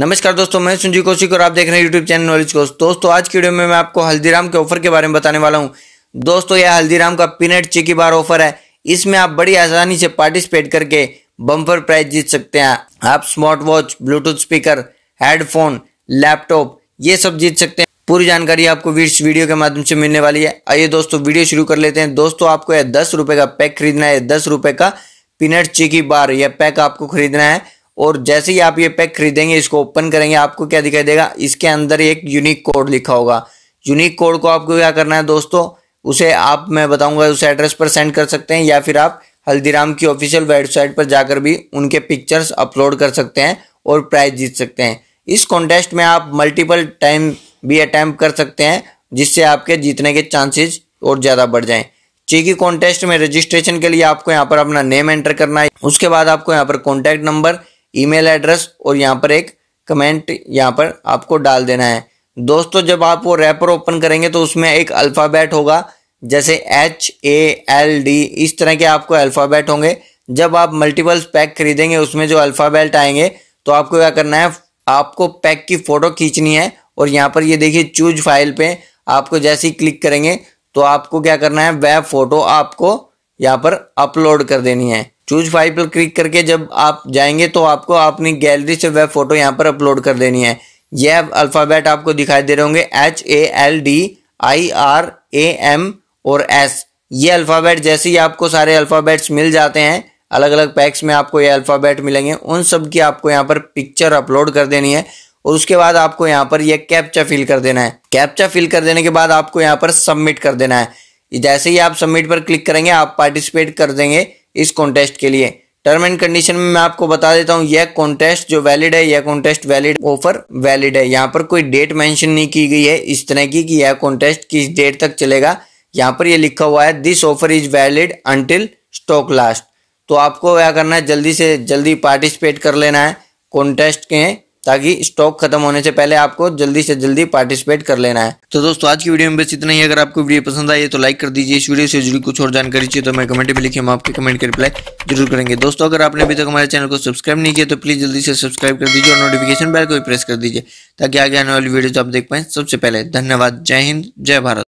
नमस्कार दोस्तों मैं सुनजी कौशिक और आप देख रहे हैं यूट्यूब चैनल नॉलेज कोर्स दोस्तों आज की वीडियो में मैं आपको हल्दीराम के ऑफर के बारे में बताने वाला हूं दोस्तों यह हल्दीराम का पीनट चिकी बार ऑफर है इसमें आप बड़ी आसानी से पार्टिसिपेट करके बम्पर प्राइज जीत सकते हैं आप smart watch Bluetooth speaker headphone laptop ये सब जीत सकते हैं पूरी जानकारी आपको इस वीडियो के माध्यम से मिलने वाली है आइए दोस्तों वीडियो शुरू कर लेते हैं दोस्तों आपको यह दस रुपये का पैक खरीदना है दस रुपये का पीनट चिकी बार यह पैक आपको खरीदना है और जैसे ही आप ये पैक खरीदेंगे इसको ओपन करेंगे आपको क्या दिखाई देगा इसके अंदर एक यूनिक कोड लिखा होगा यूनिक कोड को आपको क्या करना है दोस्तों उसे आप मैं बताऊंगा उस एड्रेस पर सेंड कर सकते हैं या फिर आप हल्दीराम की ऑफिशियल वेबसाइट पर जाकर भी उनके पिक्चर्स अपलोड कर सकते हैं और प्राइज जीत सकते हैं इस कॉन्टेस्ट में आप मल्टीपल टाइम भी अटैम्प कर सकते हैं जिससे आपके जीतने के चांसेज और ज़्यादा बढ़ जाएँ चेकी कॉन्टेस्ट में रजिस्ट्रेशन के लिए आपको यहाँ पर अपना नेम एंटर करना है उसके बाद आपको यहाँ पर कॉन्टैक्ट नंबर ईमेल एड्रेस और यहाँ पर एक कमेंट यहाँ पर आपको डाल देना है दोस्तों जब आप वो रैपर ओपन करेंगे तो उसमें एक अल्फ़ाबेट होगा जैसे एच ए एल डी इस तरह के आपको अल्फ़ाबेट होंगे जब आप मल्टीपल पैक खरीदेंगे उसमें जो अल्फ़ाबेट आएंगे तो आपको क्या करना है आपको पैक की फ़ोटो खींचनी है और यहाँ पर ये देखिए चूज फाइल पे आपको जैसे ही क्लिक करेंगे तो आपको क्या करना है वह फ़ोटो आपको यहाँ पर अपलोड कर देनी है चूज फाइल पर क्लिक करके जब आप जाएंगे तो आपको अपनी गैलरी से वह फोटो यहाँ पर अपलोड कर देनी है यह अल्फ़ाबेट आपको दिखाई दे रहे होंगे H A L D I R A M और एस ये अल्फ़ाबेट जैसे ही आपको सारे अल्फ़ाबेट्स मिल जाते हैं अलग अलग पैक्स में आपको ये अल्फ़ाबेट मिलेंगे उन सब की आपको यहाँ पर पिक्चर अपलोड कर देनी है और उसके बाद आपको यहाँ पर यह कैप्चा फिल कर देना है कैप्चा फिल कर देने के बाद आपको यहाँ पर सबमिट कर देना है जैसे ही आप सबमिट पर क्लिक करेंगे आप पार्टिसिपेट कर देंगे इस कॉन्टेस्ट के लिए टर्म एंड कंडीशन में मैं आपको बता देता हूँ यह कॉन्टेस्ट जो वैलिड है यह कॉन्टेस्ट वैलिड ऑफर वैलिड है यहाँ पर कोई डेट मेंशन नहीं की गई है इस तरह की कि यह कॉन्टेस्ट किस डेट तक चलेगा यहाँ पर यह लिखा हुआ है this offer is valid until stock last तो आपको क्या करना है जल्दी से जल्दी पार्टिसिपेट कर लेना है कॉन्टेस्ट के ताकि स्टॉक खत्म होने से पहले आपको जल्दी से जल्दी पार्टिसिपेट कर लेना है तो दोस्तों आज की वीडियो में बस इतना ही अगर आपको वीडियो पसंद आई तो लाइक कर दीजिए इस वीडियो से जुड़ी कुछ और जानकारी चाहिए तो मैं कमेंट में लिखे हम आपके कमेंट के रिप्लाई जरूर करेंगे दोस्तों अगर आपने अभी तक हमारे चैनल को सब्सक्राइब नहीं किया तो प्लीज जल्दी से सब्सक्राइब कर दीजिए और नोटिफिकेशन बैल को भी प्रेस कर दीजिए ताकि आगे आने वाली वीडियो आप देख पाए सबसे पहले धन्यवाद जय हिंद जय भारत